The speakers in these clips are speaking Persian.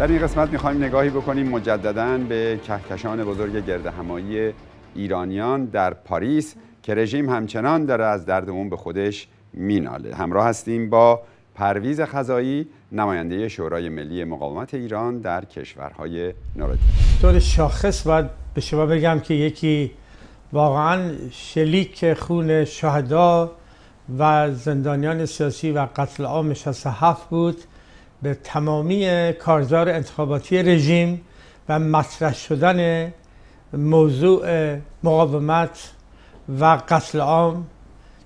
در این قسمت میخوایم نگاهی بکنیم مجددا به کهکشان بزرگ گرد همایی ایرانیان در پاریس که رژیم همچنان داره از درد اون به خودش میناله همراه هستیم با پرویز خزایی نماینده شورای ملی مقاومت ایران در کشورهای نوردی طور شاخص باید به شما بگم که یکی واقعا شلیک خون شهدا و زندانیان سیاسی و قتل عام 67 بود به تمامی کارزار انتخاباتی رژیم و مطرح شدن موضوع مقاومت و قتل عام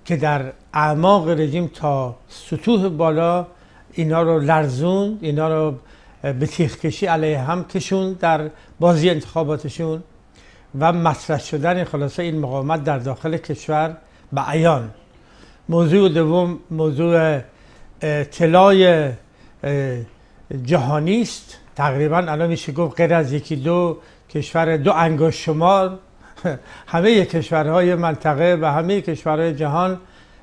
که در اعماق رژیم تا سطوح بالا اینا رو لرزون اینا رو به تیخ کشی علیه هم کشون در بازی انتخاباتشون و مطرح شدن خلاصه این مقاومت در داخل کشور به عیان موضوع دوم موضوع طلای جهانی است تقریبا الان میشه گفت غیر از یکی دو کشور دو انگشت شمار همه کشورهای منطقه و همه کشورهای جهان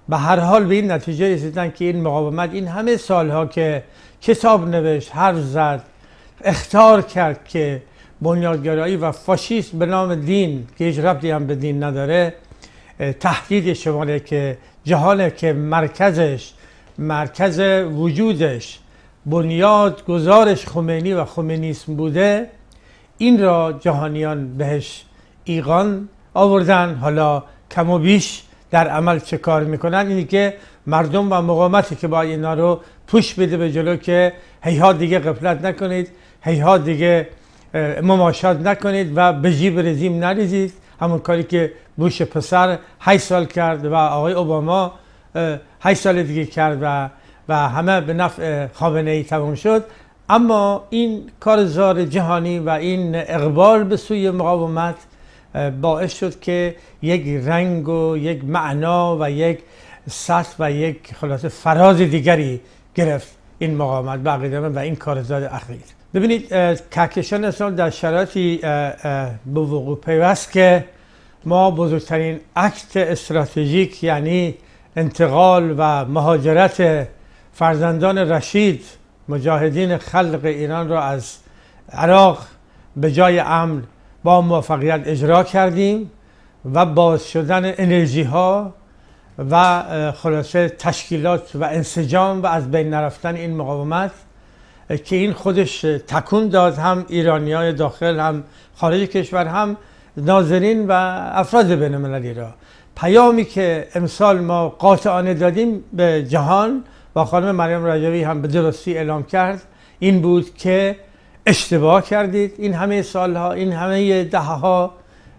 به هر حال به این نتیجه رسیدن که این مقاومت این همه سالها که کتاب نوشت حرف زد اختار کرد که بنیادگرایی و فاشیست به نام دین که هیچ ربطی هم به دین نداره تهدید شماره که جهان که مرکزش مرکز وجودش بنیاد گزارش خمینی و خمینیسم بوده این را جهانیان بهش ایقان آوردن حالا کم و بیش در عمل چه کار میکنن اینی که مردم و مقامتی که با اینا رو پوش بده به جلو که هیها دیگه قفلت نکنید هیها دیگه مماشات نکنید و به جیب رزیم نریزید همون کاری که بوش پسر 8 سال کرد و آقای اوباما 8 سال دیگه کرد و و همه به نفع خامنه ای تمام شد اما این کار زار جهانی و این اقبال به سوی مقاومت باعث شد که یک رنگ و یک معنا و یک سطح و یک خلاصه فراز دیگری گرفت این مقاومت بقیده و این کارزار اخیر ببینید کهکشان اسلام در شرایطی به وقوع پیوست که ما بزرگترین عکت استراتژیک یعنی انتقال و مهاجرت فرزندان رشید مجاهدین خلق ایران را از عراق به جای عمل با موفقیت اجرا کردیم و باز شدن انرژی ها و خلاصه تشکیلات و انسجام و از بین نرفتن این مقاومت که این خودش تکون داد هم ایرانی های داخل هم خارج کشور هم ناظرین و افراد بین المللی را پیامی که امسال ما قاطعانه دادیم به جهان و خانم مریم رجوی هم به درستی اعلام کرد این بود که اشتباه کردید این همه سالها این همه دهها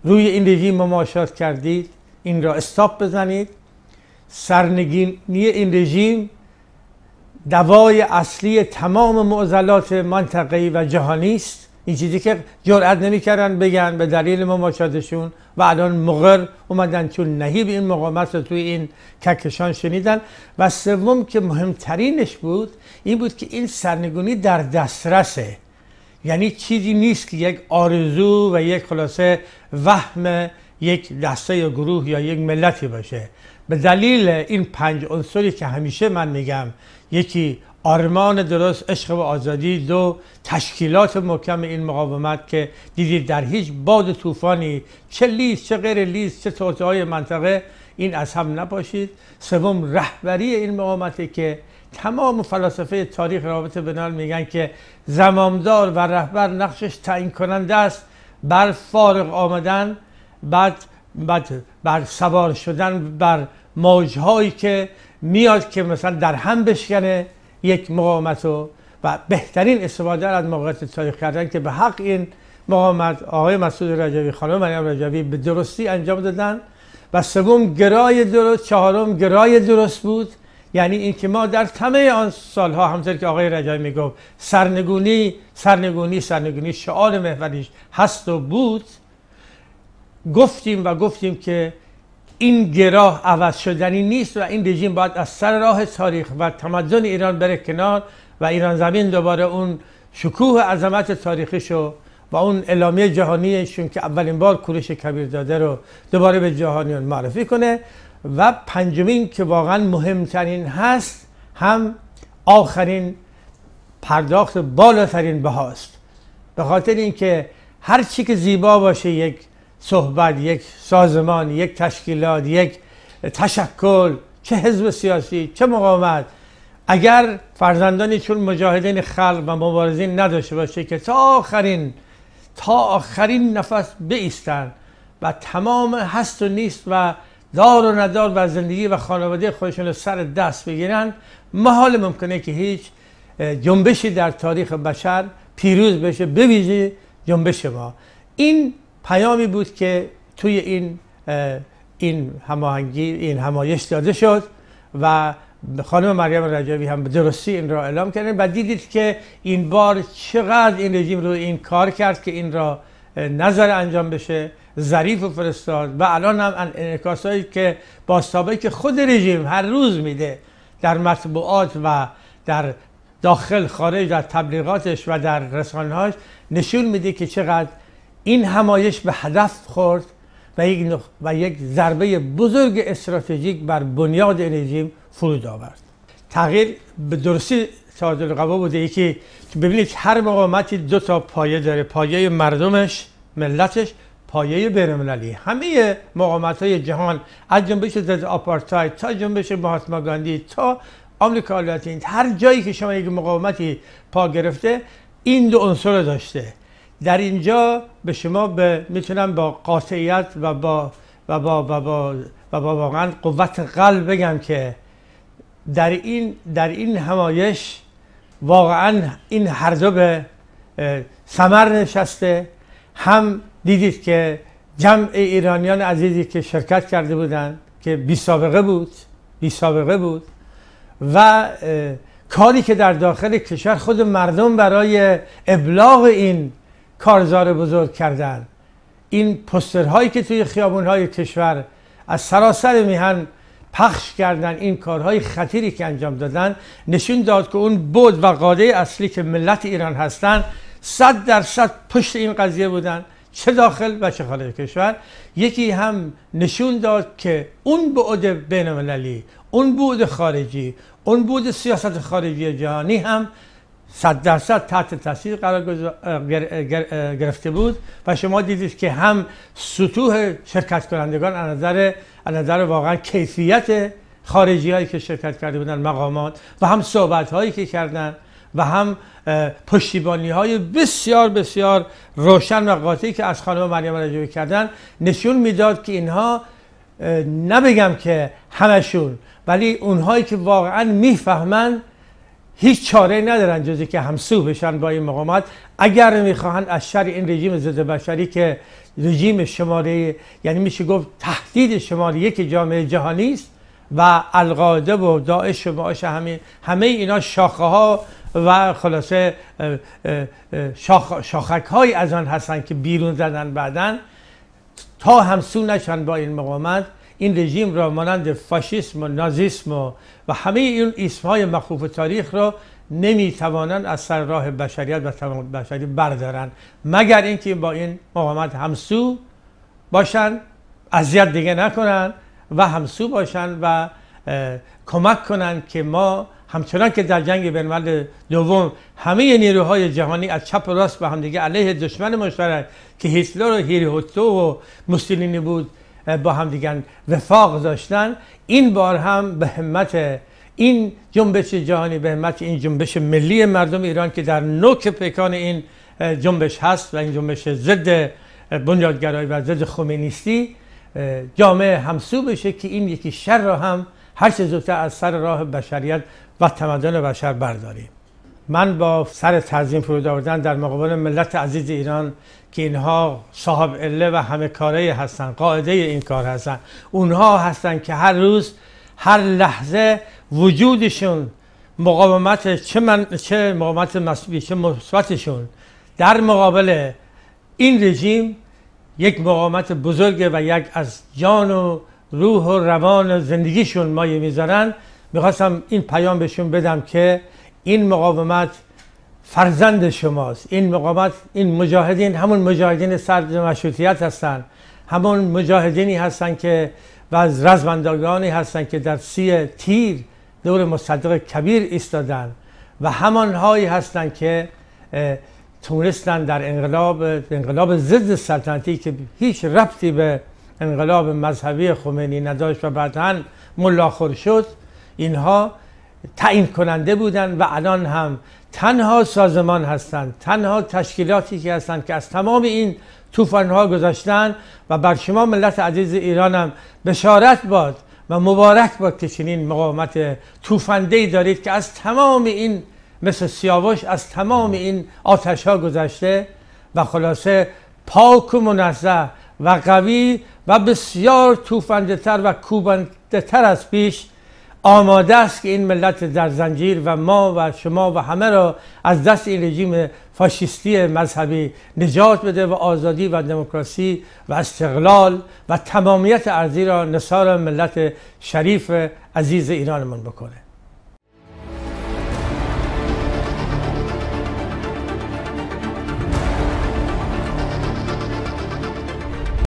روی این رژیم مماشات کردید این را استاپ بزنید سرنگینی این رژیم دوای اصلی تمام معضلات منطقه‌ای و جهانی است این چیزی که جرأت نمیکردن بگن به دلیل مماشاتشون و الان مقر اومدن چون نهیب این مقامت رو توی این ککشان شنیدن و سوم که مهمترینش بود این بود که این سرنگونی در دسترسه یعنی چیزی نیست که یک آرزو و یک خلاصه وهم یک دسته یا گروه یا یک ملتی باشه به دلیل این پنج عنصری که همیشه من میگم یکی آرمان درست عشق و آزادی دو تشکیلات محکم این مقاومت که دیدید در هیچ باد طوفانی چه لیز، چه غیر لیز، چه توتعای منطقه این از هم نباشید سوم رهبری این مقاومته که تمام فلاسفه تاریخ رابطه بنال میگن که زمامدار و رهبر نقشش تعیین کننده است بر فارغ آمدن بعد بعد بر سوار شدن بر موجهایی که میاد که مثلا در هم بشکنه یک مقاومت و بهترین استفاده از موقعیت تاریخ کردن که به حق این مقاومت آقای مسعود رجوی خانم مریم رجوی به درستی انجام دادن و سوم گرای درست چهارم گرای درست بود یعنی اینکه ما در تمه آن سالها همطور که آقای رجایی میگفت سرنگونی سرنگونی سرنگونی شعار محوریش هست و بود گفتیم و گفتیم که این گراه عوض شدنی نیست و این رژیم باید از سر راه تاریخ و تمدن ایران بره کنار و ایران زمین دوباره اون شکوه عظمت تاریخیشو و اون اعلامیه جهانیشون که اولین بار کورش کبیر داده رو دوباره به جهانیان معرفی کنه و پنجمین که واقعا مهمترین هست هم آخرین پرداخت بالاترین بهاست به خاطر اینکه هر چی که زیبا باشه یک صحبت یک سازمان یک تشکیلات یک تشکل چه حزب سیاسی چه مقاومت اگر فرزندانی چون مجاهدین خلق و مبارزین نداشته باشه که تا آخرین تا آخرین نفس بیستن و تمام هست و نیست و دار و ندار و زندگی و خانواده خودشون رو سر دست بگیرن محال ممکنه که هیچ جنبشی در تاریخ بشر پیروز بشه بویژه جنبش ما این پیامی بود که توی این این هماهنگی این همایش داده شد و خانم مریم رجوی هم به درستی این را اعلام کردن و دیدید که این بار چقدر این رژیم رو این کار کرد که این را نظر انجام بشه ظریف و فرستاد و الان هم انعکاس هایی که باستابه که خود رژیم هر روز میده در مطبوعات و در داخل خارج در تبلیغاتش و در رسانهاش نشون میده که چقدر این همایش به هدف خورد و یک, و یک ضربه بزرگ استراتژیک بر بنیاد رژیم فرود آورد تغییر به درستی تعادل قوا بوده ای که ببینید هر مقاومتی دو تا پایه داره پایه مردمش ملتش پایه بینالمللی همه مقامت های جهان از جنبش ضد آپارتاید تا جنبش مهاتما گاندی تا آمریکا لاتین هر جایی که شما یک مقاومتی پا گرفته این دو عنصر داشته در اینجا به شما میتونم با قاطعیت و با و با و با و با واقعا قوت قلب بگم که در این در این همایش واقعا این هر دو به ثمر نشسته هم دیدید که جمع ایرانیان عزیزی که شرکت کرده بودند که بی سابقه بود بی سابقه بود و کاری که در داخل کشور خود مردم برای ابلاغ این کارزار بزرگ کردن این هایی که توی های کشور از سراسر میهن پخش کردن این کارهای خطیری که انجام دادن نشون داد که اون بود و قاده اصلی که ملت ایران هستن صد صد پشت این قضیه بودن چه داخل و چه خارج کشور یکی هم نشون داد که اون بعد بین المللی اون بود خارجی اون بود سیاست خارجی جهانی هم صد درصد تحت تاثیر قرار گرفته بود و شما دیدید که هم سطوح شرکت کنندگان از نظر نظر واقعا کیفیت خارجی هایی که شرکت کرده بودن مقامات و هم صحبت هایی که کردن و هم پشتیبانی های بسیار بسیار روشن و قاطعی که از خانم مریم رجوی کردن نشون میداد که اینها نبگم که همشون ولی اونهایی که واقعا میفهمند هیچ چاره ندارن جز که همسو بشن با این مقامات اگر میخواهند از شر این رژیم ضد بشری که رژیم شماره یعنی میشه گفت تهدید شماره یک جامعه جهانی است و القاده و داعش و معاش همه همه اینا شاخه ها و خلاصه شاخک های از آن هستند که بیرون زدن بعدن تا همسو نشن با این مقامت این رژیم را مانند فاشیسم و نازیسم و, و همه این اسم های مخوف تاریخ را نمیتوانند از سر راه بشریت و تمام بشری بردارند مگر اینکه با این مقامت همسو باشند اذیت دیگه نکنند و همسو باشند و کمک کنند که ما همچنان که در جنگ بین دوم همه نیروهای جهانی از چپ و راست به همدیگه علیه دشمن مشترک که هیتلر و هیریهوتو و موسولینی بود با هم وفاق داشتن این بار هم به همت این جنبش جهانی به همت این جنبش ملی مردم ایران که در نوک پیکان این جنبش هست و این جنبش ضد بنیادگرایی و ضد خمینیستی جامعه همسو بشه که این یکی شر را هم هر چه زودتر از سر راه بشریت و تمدن بشر برداریم من با سر تعظیم فرود آوردن در مقابل ملت عزیز ایران که اینها صاحب عله و همه کاره هستن قاعده این کار هستن اونها هستن که هر روز هر لحظه وجودشون مقاومت چه من چه مقاومت چه مثبتشون در مقابل این رژیم یک مقاومت بزرگ و یک از جان و روح و روان و زندگیشون مایه میذارن میخواستم این پیام بهشون بدم که این مقاومت فرزند شماست این مقاومت این مجاهدین همون مجاهدین سرد مشروطیت هستند همون مجاهدینی هستند که و از رزمندگانی هستند که در سی تیر دور مصدق کبیر ایستادن و همانهایی هستند که تونستن در انقلاب انقلاب ضد سلطنتی که هیچ ربطی به انقلاب مذهبی خمینی نداشت و بعدا ملاخر شد اینها تعیین کننده بودند و الان هم تنها سازمان هستند تنها تشکیلاتی که هستند که از تمام این طوفان ها گذاشتن و بر شما ملت عزیز ایرانم بشارت باد و مبارک باد که چنین مقاومت توفنده ای دارید که از تمام این مثل سیاوش از تمام این آتش ها گذشته و خلاصه پاک و منزه و قوی و بسیار توفنده تر و کوبنده تر از پیش آماده است که این ملت در زنجیر و ما و شما و همه را از دست این رژیم فاشیستی مذهبی نجات بده و آزادی و دموکراسی و استقلال و تمامیت ارضی را نصار ملت شریف عزیز ایرانمون بکنه